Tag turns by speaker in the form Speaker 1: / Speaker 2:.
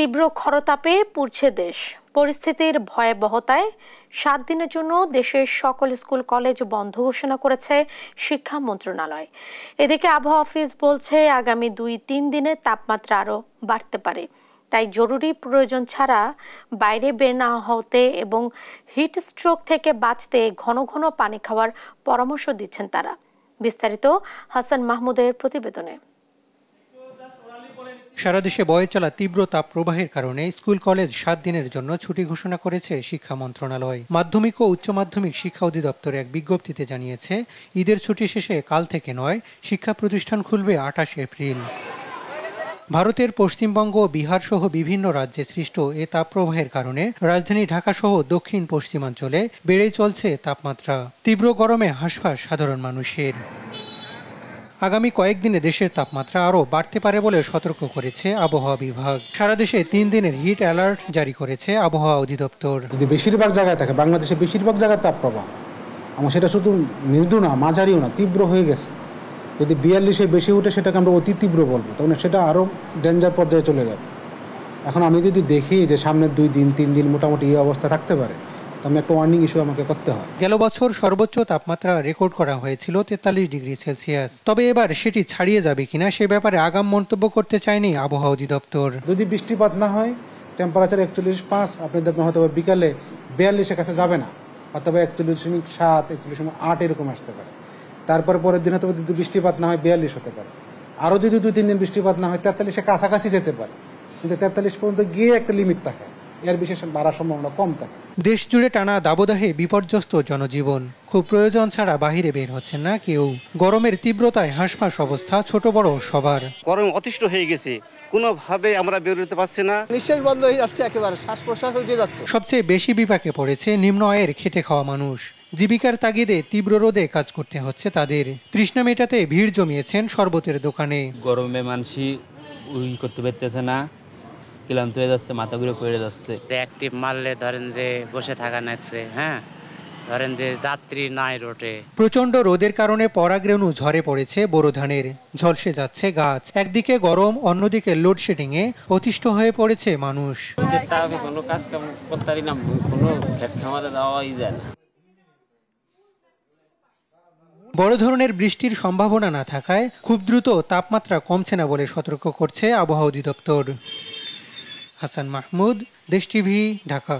Speaker 1: তীব্র খরতাপে পুড়ছে দেশ পরিস্থিতির ভয়াবহতায় সাত দিনের জন্য দেশের সকল স্কুল কলেজ বন্ধ ঘোষণা করেছে শিক্ষা মন্ত্রণালয় এদিকে আবহাওয়া অফিস বলছে আগামী দুই তিন দিনে তাপমাত্রা আরও বাড়তে পারে তাই জরুরি প্রয়োজন ছাড়া বাইরে বের না হতে এবং হিট স্ট্রোক থেকে বাঁচতে ঘন ঘন পানি খাওয়ার পরামর্শ দিচ্ছেন তারা বিস্তারিত হাসান মাহমুদের প্রতিবেদনে
Speaker 2: সারা দেশে বয়ে চলা তীব্র তাপ প্রবাহের কারণে স্কুল কলেজ সাত দিনের জন্য ছুটি ঘোষণা করেছে শিক্ষা মন্ত্রণালয় মাধ্যমিক ও উচ্চ মাধ্যমিক শিক্ষা অধিদপ্তর এক বিজ্ঞপ্তিতে জানিয়েছে ঈদের ছুটি শেষে কাল থেকে নয় শিক্ষা প্রতিষ্ঠান খুলবে আঠাশ এপ্রিল ভারতের পশ্চিমবঙ্গ বিহার সহ বিভিন্ন রাজ্যে সৃষ্ট এ তাপপ্রবাহের কারণে রাজধানী ঢাকা সহ দক্ষিণ পশ্চিমাঞ্চলে বেড়ে চলছে তাপমাত্রা তীব্র গরমে হাসফাস সাধারণ মানুষের আগামী কয়েকদিনে দেশের তাপমাত্রা আরও বাড়তে পারে বলে সতর্ক করেছে আবহাওয়া বিভাগ সারা দেশে
Speaker 3: তিন দিনের হিট অ্যালার্ট জারি করেছে আবহাওয়া অধিদপ্তর যদি বেশিরভাগ জায়গায় থাকে বাংলাদেশে বেশিরভাগ জায়গায় তাপপ্রবাহ আমার সেটা শুধু মৃদু না মাঝারিও না তীব্র হয়ে গেছে যদি বিয়াল্লিশে বেশি উঠে সেটাকে আমরা অতি তীব্র বলবো তখন মানে সেটা আরও ডেঞ্জার পর্যায়ে চলে যাবে এখন আমি যদি দেখি যে সামনের দুই দিন তিন দিন মোটামুটি এই অবস্থা থাকতে পারে আমি একটা ওয়ার্নিং ইস্যু আমাকে করতে হয়
Speaker 2: গেল বছর সর্বোচ্চ তাপমাত্রা রেকর্ড করা হয়েছিল তেতাল্লিশ ডিগ্রি সেলসিয়াস তবে এবার সেটি ছাড়িয়ে যাবে কিনা সে ব্যাপারে আগাম মন্তব্য করতে চায়নি আবহাওয়া অধিদপ্তর যদি বৃষ্টিপাত না
Speaker 3: হয় টেম্পারেচার একচল্লিশ পাঁচ আপনি দেখবেন হয়তো বিকালে বিয়াল্লিশের কাছে যাবে না অথবা একচল্লিশ দশমিক সাত একচল্লিশ দশমিক আট এরকম আসতে পারে তারপর পরের দিন হয়তো যদি বৃষ্টিপাত না হয় বিয়াল্লিশ হতে পারে আরও যদি দুই তিন দিন বৃষ্টিপাত না হয় তেতাল্লিশের কাছাকাছি যেতে পারে কিন্তু তেতাল্লিশ পর্যন্ত গিয়ে একটা লিমিট থাকে এর বিশেষ বাড়ার সম্ভাবনা কম থাকে দেশ জুড়ে টানা দাবদাহে বিপর্যস্ত
Speaker 2: জনজীবন খুব প্রয়োজন ছাড়া বাহিরে বের হচ্ছেন না কেউ গরমের তীব্রতায় হাঁসফাঁস অবস্থা ছোট বড় সবার
Speaker 3: গরম অতিষ্ঠ হয়ে গেছে কোনোভাবে আমরা বেরোতে পারছি না নিঃশ্বাস বন্ধ হয়ে যাচ্ছে একেবারে শ্বাস প্রশ্বাস হয়ে যাচ্ছে
Speaker 2: সবচেয়ে বেশি বিপাকে পড়েছে নিম্ন আয়ের খেটে খাওয়া মানুষ জীবিকার তাগিদে তীব্র রোদে কাজ করতে হচ্ছে তাদের তৃষ্ণা মেটাতে ভিড় জমিয়েছেন শরবতের দোকানে গরমে মানসি উই করতে পারতেছে না ক্লান্ত
Speaker 3: হয়ে যাচ্ছে মাথা ঘুরে পড়ে যাচ্ছে মারলে ধরেন যে বসে থাকা লাগছে হ্যাঁ ধরেন যে যাত্রী নাই রোটে
Speaker 2: প্রচন্ড রোদের কারণে পরাগ্রেণু ঝরে পড়েছে বোরো ধানের ঝলসে যাচ্ছে গাছ একদিকে গরম অন্যদিকে লোডশেডিং এ অতিষ্ঠ হয়ে পড়েছে
Speaker 3: মানুষ কোনো কাজ কাম করতে পারি না কোনো ক্ষেত খামারে যায় না
Speaker 2: বড় ধরনের বৃষ্টির সম্ভাবনা না থাকায় খুব দ্রুত তাপমাত্রা কমছে না বলে সতর্ক করছে আবহাওয়া অধিদপ্তর হাসান মাহমুদ দেশ টিভি ঢাকা